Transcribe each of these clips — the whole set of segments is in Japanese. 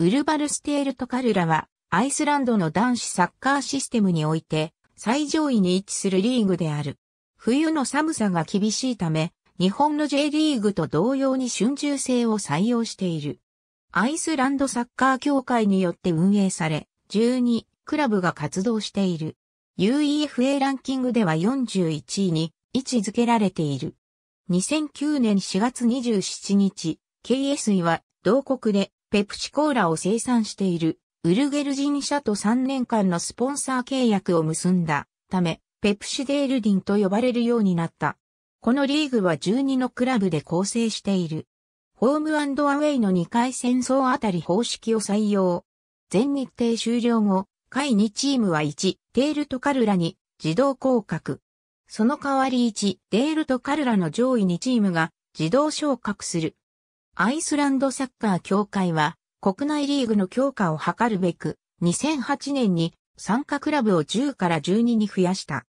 ウルバルステールとカルラは、アイスランドの男子サッカーシステムにおいて、最上位に位置するリーグである。冬の寒さが厳しいため、日本の J リーグと同様に春秋制を採用している。アイスランドサッカー協会によって運営され、12クラブが活動している。UEFA ランキングでは41位に位置づけられている。2009年4月27日、KSI は同国でペプシコーラを生産しているウルゲル人社と3年間のスポンサー契約を結んだため、ペプシデールディンと呼ばれるようになった。このリーグは12のクラブで構成している。ホームアウェイの2回戦争あたり方式を採用。全日程終了後、下位2チームは1、デールとカルラに自動降格。その代わり1、デールとカルラの上位2チームが自動昇格する。アイスランドサッカー協会は国内リーグの強化を図るべく2008年に参加クラブを10から12に増やした。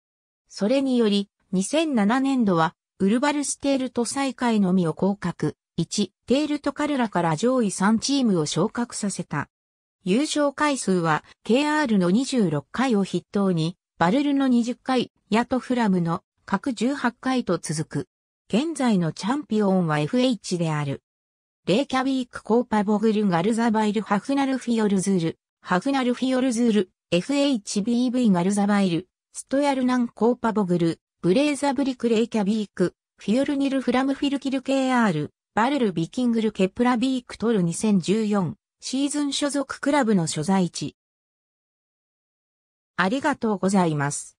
それにより2007年度はウルバルステールと最下位のみを降格、1、テールとカルラから上位3チームを昇格させた。優勝回数は KR の26回を筆頭に、バルルの20回、ヤトフラムの各18回と続く。現在のチャンピオンは FH である。レイキャビークコーパボグルガルザバイルハフナルフィヨルズール、ハフナルフィヨルズール、FHBV ガルザバイル、ストヤルナンコーパボグル、ブレーザブリクレイキャビーク、フィヨルニルフラムフィルキル KR、バルルビキングルケプラビークトル2014、シーズン所属クラブの所在地。ありがとうございます。